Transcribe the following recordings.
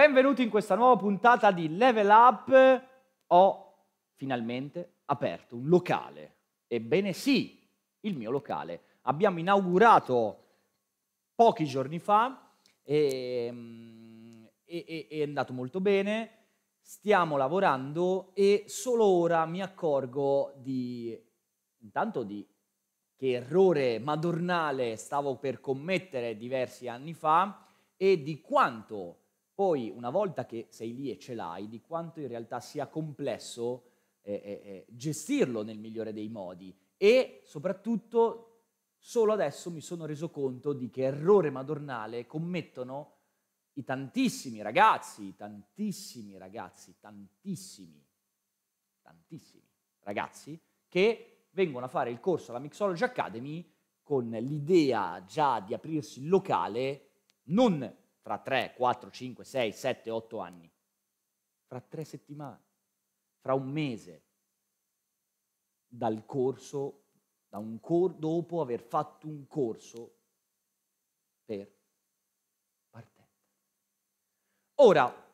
Benvenuti in questa nuova puntata di Level Up. Ho finalmente aperto un locale. Ebbene sì, il mio locale. Abbiamo inaugurato pochi giorni fa ehm, e, e, è andato molto bene. Stiamo lavorando e solo ora mi accorgo di intanto di che errore madornale stavo per commettere diversi anni fa e di quanto poi una volta che sei lì e ce l'hai, di quanto in realtà sia complesso eh, eh, eh, gestirlo nel migliore dei modi e soprattutto solo adesso mi sono reso conto di che errore madornale commettono i tantissimi ragazzi, tantissimi ragazzi, tantissimi, tantissimi ragazzi che vengono a fare il corso alla Mixology Academy con l'idea già di aprirsi il locale non fra 3, 4, 5, 6, 7, 8 anni, fra tre settimane, fra un mese, dal corso, da un cor- dopo aver fatto un corso per partenza. Ora,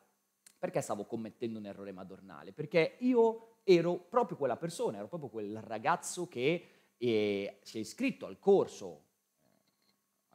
perché stavo commettendo un errore madornale? Perché io ero proprio quella persona, ero proprio quel ragazzo che eh, si è iscritto al corso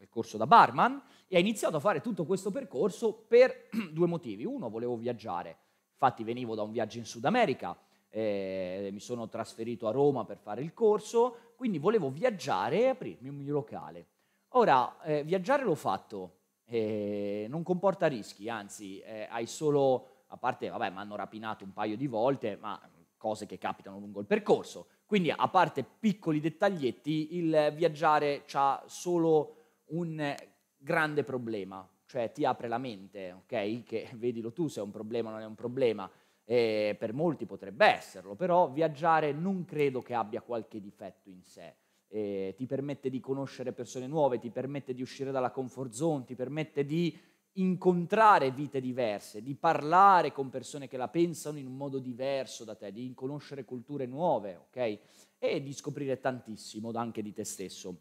al corso da barman e ha iniziato a fare tutto questo percorso per due motivi. Uno, volevo viaggiare, infatti venivo da un viaggio in Sud America, eh, mi sono trasferito a Roma per fare il corso, quindi volevo viaggiare e aprirmi un mio locale. Ora, eh, viaggiare l'ho fatto, eh, non comporta rischi, anzi eh, hai solo, a parte, vabbè, mi hanno rapinato un paio di volte, ma cose che capitano lungo il percorso. Quindi, a parte piccoli dettaglietti, il viaggiare ha solo un grande problema, cioè ti apre la mente, ok? Che vedilo tu se è un problema o non è un problema, e per molti potrebbe esserlo, però viaggiare non credo che abbia qualche difetto in sé. E ti permette di conoscere persone nuove, ti permette di uscire dalla comfort zone, ti permette di incontrare vite diverse, di parlare con persone che la pensano in un modo diverso da te, di conoscere culture nuove, ok? E di scoprire tantissimo anche di te stesso.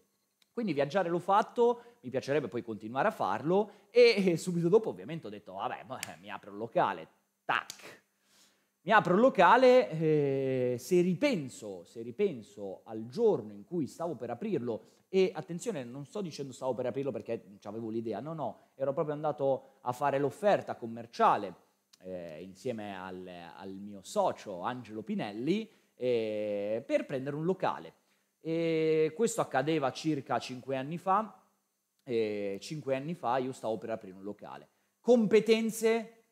Quindi viaggiare l'ho fatto, mi piacerebbe poi continuare a farlo e subito dopo ovviamente ho detto vabbè, vabbè eh, mi apro un locale, tac. Mi apro un locale, eh, se, ripenso, se ripenso al giorno in cui stavo per aprirlo, e attenzione, non sto dicendo stavo per aprirlo perché avevo l'idea, no, no, ero proprio andato a fare l'offerta commerciale eh, insieme al, al, mio socio Angelo Pinelli eh, per prendere un locale. E questo accadeva circa cinque anni fa, e 5 anni fa io stavo per aprire un locale. Competenze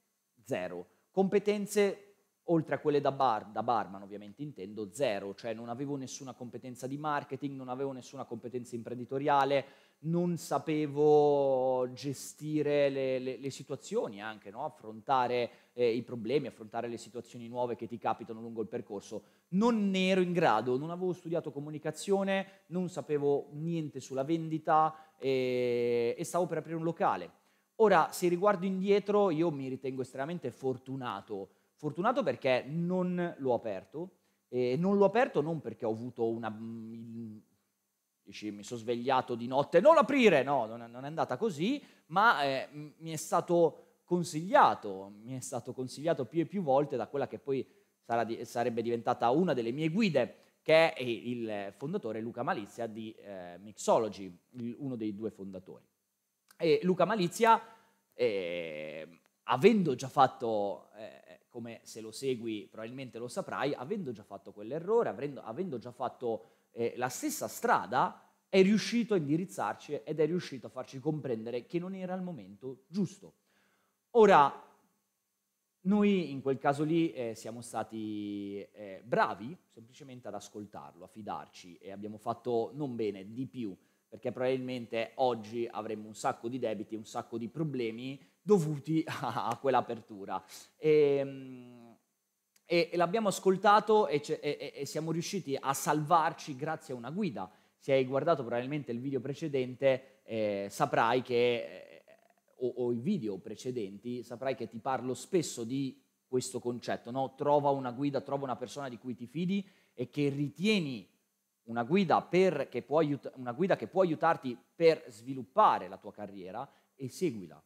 zero, competenze oltre a quelle da, bar, da barman ovviamente intendo zero, cioè non avevo nessuna competenza di marketing, non avevo nessuna competenza imprenditoriale, non sapevo gestire le, le, le situazioni anche, no? affrontare eh, i problemi, affrontare le situazioni nuove che ti capitano lungo il percorso non ne ero in grado, non avevo studiato comunicazione, non sapevo niente sulla vendita e, eh, e stavo per aprire un locale. Ora, se riguardo indietro, io mi ritengo estremamente fortunato. Fortunato perché non l'ho aperto, e non l'ho aperto non perché ho avuto una... Mm, dici, mi sono svegliato di notte, non aprire, no, non è andata così, ma eh, mi è stato consigliato, mi è stato consigliato più e più volte da quella che poi sarebbe diventata una delle mie guide, che è il fondatore Luca Malizia di eh, Mixology, uno dei due fondatori. E Luca Malizia, eh, avendo già fatto, eh, come se lo segui probabilmente lo saprai, avendo già fatto quell'errore, avendo, avendo già fatto eh, la stessa strada, è riuscito a indirizzarci ed è riuscito a farci comprendere che non era il momento giusto. Ora, noi in quel caso lì eh, siamo stati eh, bravi semplicemente ad ascoltarlo, a fidarci e abbiamo fatto non bene, di più, perché probabilmente oggi avremmo un sacco di debiti, un sacco di problemi dovuti a, a quell'apertura. E, ehm, e, e, l'abbiamo ascoltato e, e, e siamo riusciti a salvarci grazie a una guida. Se hai guardato probabilmente il video precedente eh, saprai che eh, o, o i video precedenti, saprai che ti parlo spesso di questo concetto, no? trova una guida, trova una persona di cui ti fidi e che ritieni una guida, per, che può aiut- una guida che può aiutarti per sviluppare la tua carriera e seguila,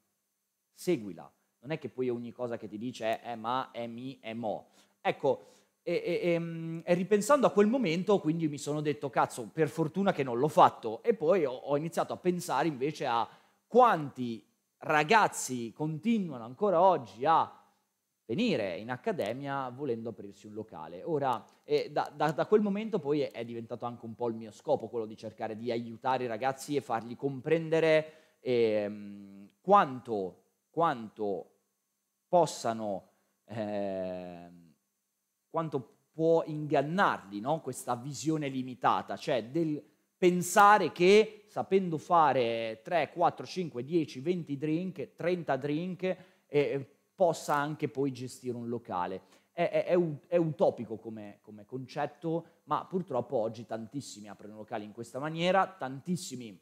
seguila. Non è che poi ogni cosa che ti dice è, è ma, è mi, è mo. Ecco, e, e, ehm, e, ripensando a quel momento, quindi mi sono detto, cazzo, per fortuna che non l'ho fatto. E poi ho, ho iniziato a pensare invece a quanti ragazzi continuano ancora oggi a venire in accademia volendo aprirsi un locale. Ora, eh, da, da, da, quel momento poi è, è, diventato anche un po' il mio scopo, quello di cercare di aiutare i ragazzi e fargli comprendere eh, quanto, quanto, possano, eh, quanto può ingannarli no? questa visione limitata, cioè del pensare che sapendo fare 3, 4, 5, 10, 20 drink, 30 drink, eh, possa anche poi gestire un locale. È, è, è, è utopico come, come, concetto, ma purtroppo oggi tantissimi aprono locali in questa maniera, tantissimi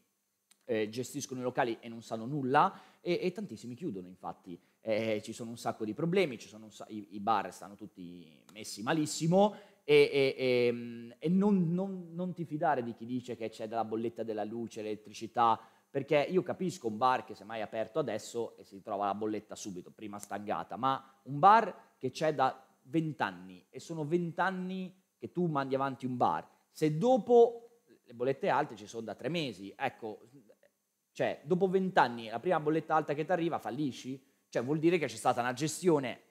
eh, gestiscono i locali e non sanno nulla e, e tantissimi chiudono infatti. Eh, ci sono un sacco di problemi, sa- i, i, bar stanno tutti messi malissimo e, e, mm, e non, non, non ti fidare di chi dice che c'è della bolletta della luce, l'elettricità, perché io capisco un bar che semmai è aperto adesso e si trova la bolletta subito, prima staggata, ma un bar che c'è da 20 anni e sono 20 anni che tu mandi avanti un bar, se dopo le bollette alte ci sono da tre mesi, ecco, cioè dopo 20 anni la prima bolletta alta che ti arriva fallisci, cioè vuol dire che c'è stata una gestione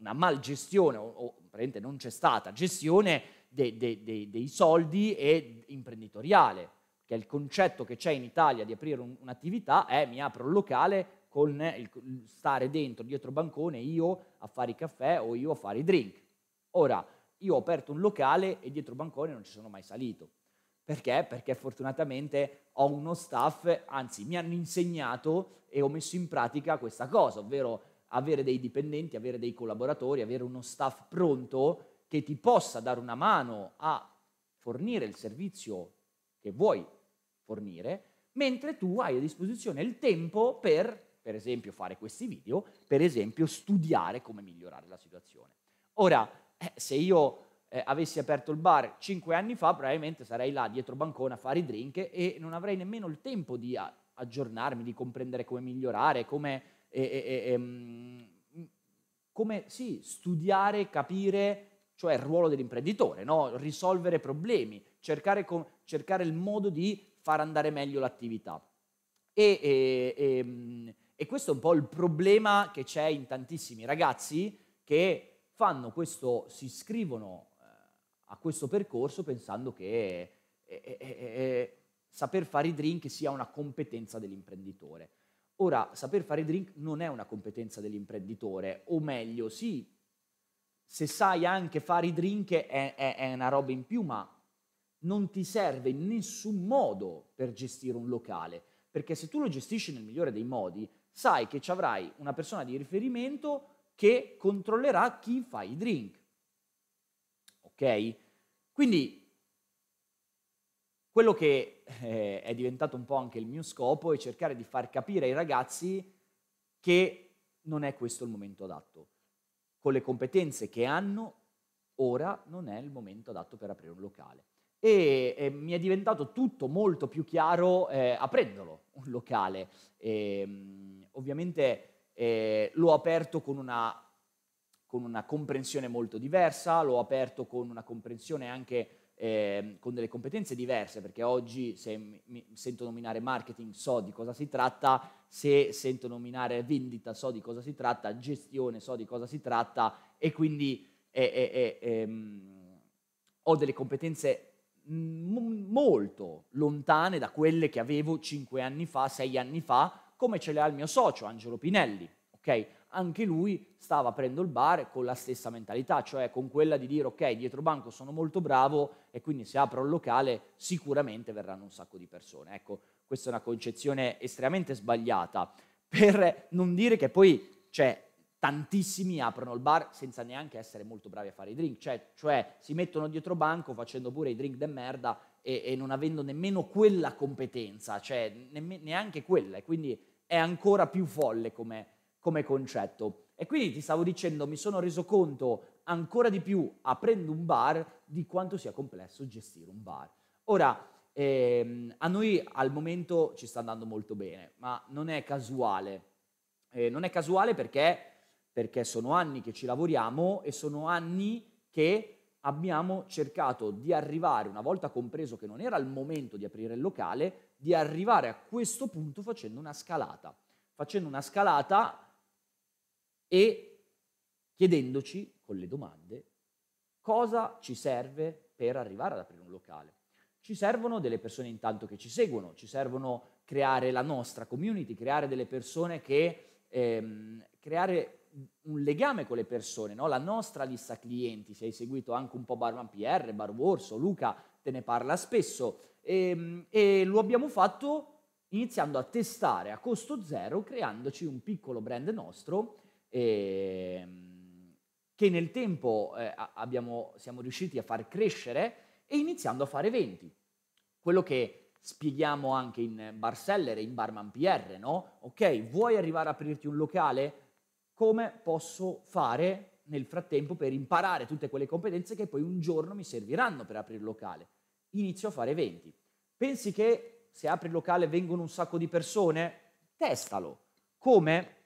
una malgestione, o, o praticamente non c'è stata, gestione de, de, de, dei soldi e imprenditoriale, che il concetto che c'è in Italia di aprire un, un'attività è mi apro un locale con il, stare dentro, dietro bancone, io a fare i caffè o io a fare i drink. Ora, io ho aperto un locale e dietro bancone non ci sono mai salito. Perché? Perché fortunatamente ho uno staff, anzi mi hanno insegnato e ho messo in pratica questa cosa, ovvero avere dei dipendenti, avere dei collaboratori, avere uno staff pronto che ti possa dare una mano a fornire il servizio che vuoi fornire, mentre tu hai a disposizione il tempo per, per esempio, fare questi video, per esempio, studiare come migliorare la situazione. Ora, eh, se io eh, avessi aperto il bar 5 anni fa, probabilmente sarei là dietro bancone a fare i drink e non avrei nemmeno il tempo di aggiornarmi, di comprendere come migliorare, come e, e, e, mm, come sì, studiare, capire, cioè il ruolo dell'imprenditore, no? risolvere problemi, cercare, con, cercare, il modo di far andare meglio l'attività. Mm, e questo è un po' il problema che c'è in tantissimi ragazzi che fanno questo, si iscrivono eh, a questo percorso pensando che eh, eh, eh, eh, saper fare i drink sia una competenza dell'imprenditore. Ora, saper fare drink non è una competenza dell'imprenditore, o meglio, sì, se sai anche fare i drink è, è, è una roba in più, ma non ti serve in nessun modo per gestire un locale, perché se tu lo gestisci nel migliore dei modi, sai che ci avrai una persona di riferimento che controllerà chi fa i drink. Ok? Quindi quello che eh, è diventato un po' anche il mio scopo è cercare di far capire ai ragazzi che non è questo il momento adatto. Con le competenze che hanno, ora non è il momento adatto per aprire un locale. E, e mi è diventato tutto molto più chiaro eh, aprendolo un locale. E, ehm, ovviamente eh, l'ho aperto con una, con una comprensione molto diversa, l'ho aperto con una comprensione anche eh, con delle competenze diverse, perché oggi se mi sento nominare marketing so di cosa si tratta, se sento nominare vendita so di cosa si tratta, gestione so di cosa si tratta e quindi eh, eh, eh ehm, ho delle competenze molto lontane da quelle che avevo cinque anni fa, sei anni fa, come ce le ha il mio socio Angelo Pinelli, ok? anche lui stava aprendo il bar con la stessa mentalità, cioè con quella di dire ok, dietro banco sono molto bravo e quindi se apro il locale sicuramente verranno un sacco di persone. Ecco, questa è una concezione estremamente sbagliata, per non dire che poi cioè, tantissimi aprono il bar senza neanche essere molto bravi a fare i drink, cioè, cioè si mettono dietro banco facendo pure i drink de merda e, e non avendo nemmeno quella competenza, cioè neanche quella, e quindi è ancora più folle come come concetto. E quindi ti stavo dicendo, mi sono reso conto ancora di più aprendo un bar di quanto sia complesso gestire un bar. Ora, ehm, a noi al momento ci sta andando molto bene, ma non è casuale. Eh, non è casuale perché, perché sono anni che ci lavoriamo e sono anni che abbiamo cercato di arrivare, una volta compreso che non era il momento di aprire il locale, di arrivare a questo punto facendo una scalata. Facendo una scalata e chiedendoci con le domande cosa ci serve per arrivare ad aprire un locale. Ci servono delle persone intanto che ci seguono, ci servono creare la nostra community, creare delle persone che ehm, creare un legame con le persone, no? la nostra lista clienti, se hai seguito anche un po' Barman PR, Barborso, Luca te ne parla spesso e, ehm, e lo abbiamo fatto iniziando a testare a costo zero, creandoci un piccolo brand nostro eh, che nel tempo eh, abbiamo, siamo riusciti a far crescere e iniziando a fare eventi. Quello che spieghiamo anche in Barseller e in Barman PR, no? Ok, vuoi arrivare a aprirti un locale? Come posso fare nel frattempo per imparare tutte quelle competenze che poi un giorno mi serviranno per aprire il locale? Inizio a fare eventi. Pensi che se apri il locale vengono un sacco di persone? Testalo. Come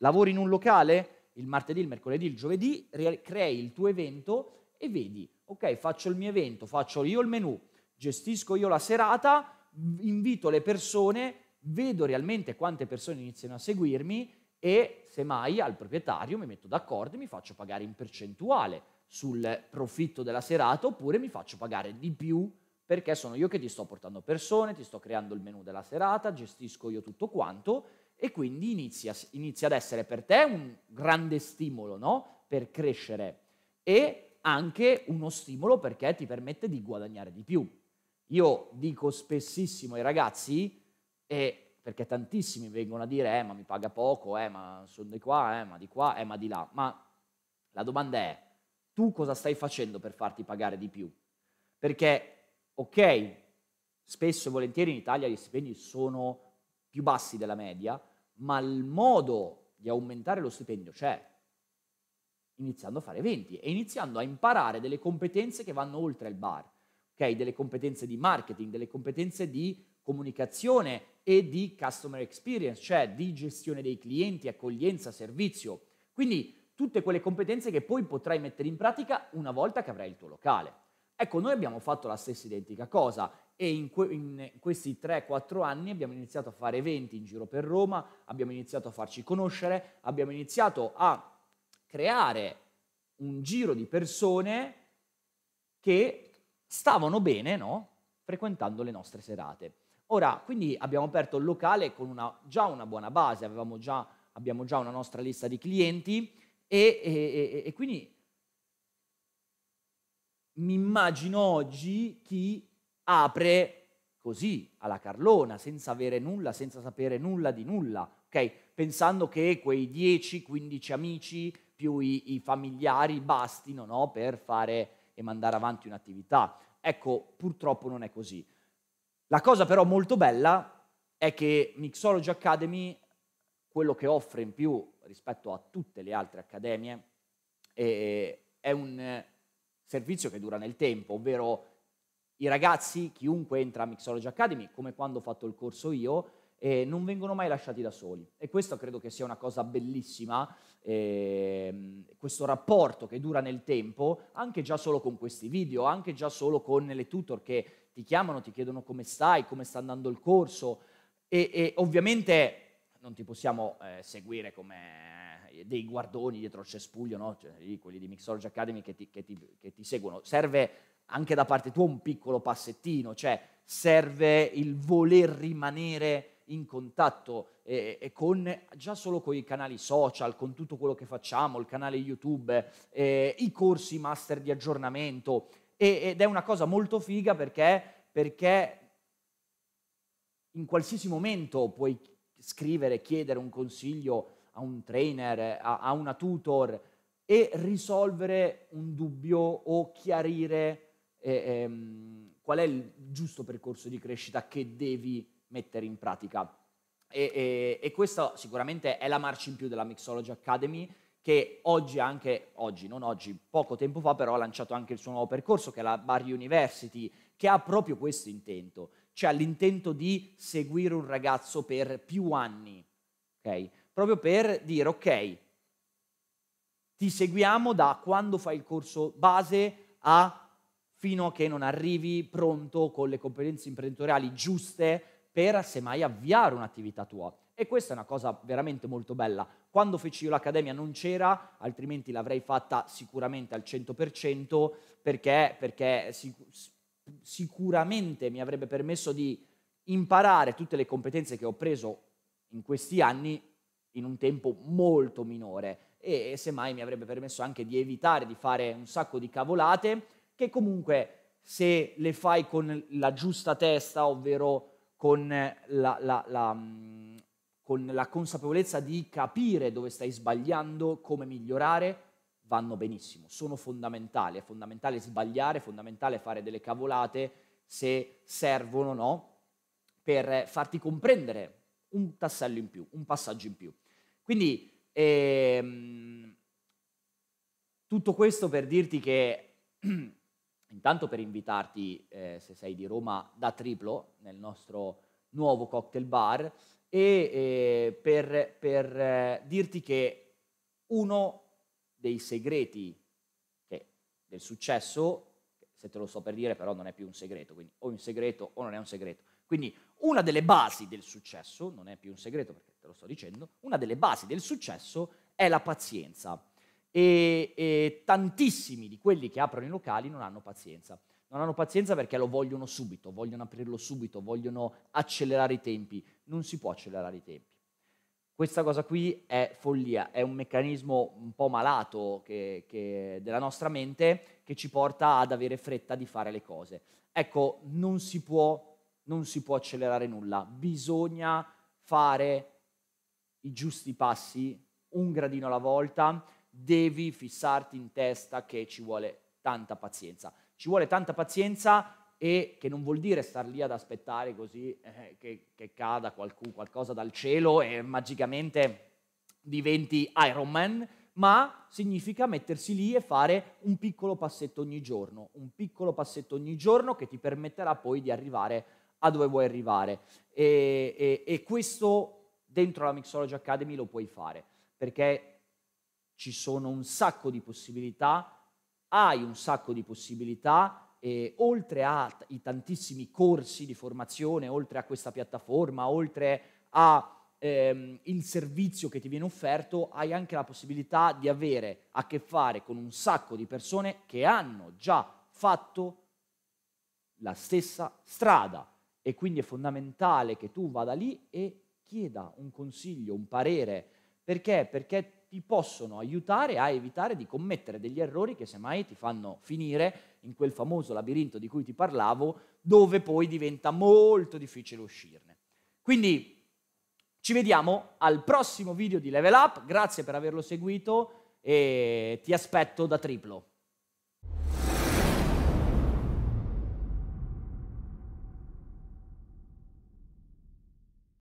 Lavori in un locale il martedì, il mercoledì, il giovedì, crei il tuo evento e vedi, ok, faccio il mio evento, faccio io il menù, gestisco io la serata, invito le persone, vedo realmente quante persone iniziano a seguirmi e semmai al proprietario mi metto d'accordo e mi faccio pagare in percentuale sul profitto della serata oppure mi faccio pagare di più perché sono io che ti sto portando persone, ti sto creando il menu della serata, gestisco io tutto quanto e quindi inizia, inizia ad essere per te un grande stimolo no? per crescere e anche uno stimolo perché ti permette di guadagnare di più. Io dico spessissimo ai ragazzi, eh, perché tantissimi vengono a dire, eh, ma mi paga poco, eh, ma sono di qua, eh, ma di qua, eh, ma di là. Ma la domanda è, tu cosa stai facendo per farti pagare di più? Perché, ok, spesso e volentieri in Italia gli stipendi sono più bassi della media, ma il modo di aumentare lo stipendio c'è, iniziando a fare eventi e iniziando a imparare delle competenze che vanno oltre il bar, okay? delle competenze di marketing, delle competenze di comunicazione e di customer experience, cioè di gestione dei clienti, accoglienza, servizio. Quindi tutte quelle competenze che poi potrai mettere in pratica una volta che avrai il tuo locale. Ecco, noi abbiamo fatto la stessa identica cosa e in, que- in questi 3-4 anni abbiamo iniziato a fare eventi in giro per Roma, abbiamo iniziato a farci conoscere, abbiamo iniziato a creare un giro di persone che stavano bene, no? Frequentando le nostre serate. Ora, quindi abbiamo aperto il locale con una, già una buona base, già, abbiamo già una nostra lista di clienti e, e, e, e quindi mi immagino oggi chi apre così alla carlona, senza avere nulla, senza sapere nulla di nulla, ok? Pensando che quei 10-15 amici più i, i familiari bastino no? per fare e mandare avanti un'attività. Ecco, purtroppo non è così. La cosa però molto bella è che Mixology Academy, quello che offre in più rispetto a tutte le altre accademie, eh, è un eh, servizio che dura nel tempo, ovvero i ragazzi, chiunque entra a Mixology Academy, come quando ho fatto il corso io, eh, non vengono mai lasciati da soli. E questo credo che sia una cosa bellissima, eh, questo rapporto che dura nel tempo, anche già solo con questi video, anche già solo con le tutor che ti chiamano, ti chiedono come stai, come sta andando il corso. E, e ovviamente non ti possiamo eh, seguire come eh, dei guardoni dietro il cespuglio, no? cioè, quelli di Mixology Academy che ti, che ti, che ti seguono. Serve anche da parte tua un piccolo passettino, cioè serve il voler rimanere in contatto e, e con già solo con i canali social, con tutto quello che facciamo, il canale YouTube, eh, i corsi master di aggiornamento e, ed è una cosa molto figa perché, perché in qualsiasi momento puoi scrivere, chiedere un consiglio a un trainer, a, a una tutor e risolvere un dubbio o chiarire ehm, qual è il giusto percorso di crescita che devi mettere in pratica. E, e, e questa sicuramente è la marcia in più della Mixology Academy che oggi anche, oggi non oggi, poco tempo fa però ha lanciato anche il suo nuovo percorso che è la Bari University, che ha proprio questo intento, cioè l'intento di seguire un ragazzo per più anni, ok? proprio per dire ok, ti seguiamo da quando fai il corso base a fino a che non arrivi pronto con le competenze imprenditoriali giuste per semmai avviare un'attività tua. E questa è una cosa veramente molto bella. Quando feci io l'accademia non c'era, altrimenti l'avrei fatta sicuramente al 100% perché, perché sic- sicuramente mi avrebbe permesso di imparare tutte le competenze che ho preso in questi anni in un tempo molto minore e, e semmai mi avrebbe permesso anche di evitare di fare un sacco di cavolate che comunque se le fai con la giusta testa, ovvero con la, la, la, mm, con la consapevolezza di capire dove stai sbagliando, come migliorare, vanno benissimo, sono fondamentali, è fondamentale sbagliare, è fondamentale fare delle cavolate se servono no, per farti comprendere un tassello in più, un passaggio in più. Quindi ehm, tutto questo per dirti che intanto per invitarti, eh, se sei di Roma, da triplo nel nostro nuovo cocktail bar e eh, per, per eh, dirti che uno dei segreti che, del successo, se te lo so per dire però non è più un segreto, quindi o un segreto o non è un segreto, quindi una delle basi del successo, non è più un segreto perché te lo sto dicendo, una delle basi del successo è la pazienza e, e tantissimi di quelli che aprono i locali non hanno pazienza. Non hanno pazienza perché lo vogliono subito, vogliono aprirlo subito, vogliono accelerare i tempi. Non si può accelerare i tempi. Questa cosa qui è follia, è un meccanismo un po' malato che, che della nostra mente che ci porta ad avere fretta di fare le cose. Ecco, non si può, non si può accelerare nulla, bisogna fare i giusti passi, un gradino alla volta devi fissarti in testa che ci vuole tanta pazienza. Ci vuole tanta pazienza e che non vuol dire star lì ad aspettare così eh, che, che, cada qualcuno, qualcosa dal cielo e magicamente diventi Iron Man, ma significa mettersi lì e fare un piccolo passetto ogni giorno, un piccolo passetto ogni giorno che ti permetterà poi di arrivare a dove vuoi arrivare. E, e, e questo dentro la Mixology Academy lo puoi fare, perché ci sono un sacco di possibilità, hai un sacco di possibilità e oltre ai tantissimi corsi di formazione, oltre a questa piattaforma, oltre al ehm, servizio che ti viene offerto, hai anche la possibilità di avere a che fare con un sacco di persone che hanno già fatto la stessa strada e quindi è fondamentale che tu vada lì e chieda un consiglio, un parere. Perché? Perché ti possono aiutare a evitare di commettere degli errori che semmai ti fanno finire in quel famoso labirinto di cui ti parlavo, dove poi diventa molto difficile uscirne. Quindi ci vediamo al prossimo video di Level Up, grazie per averlo seguito e ti aspetto da triplo.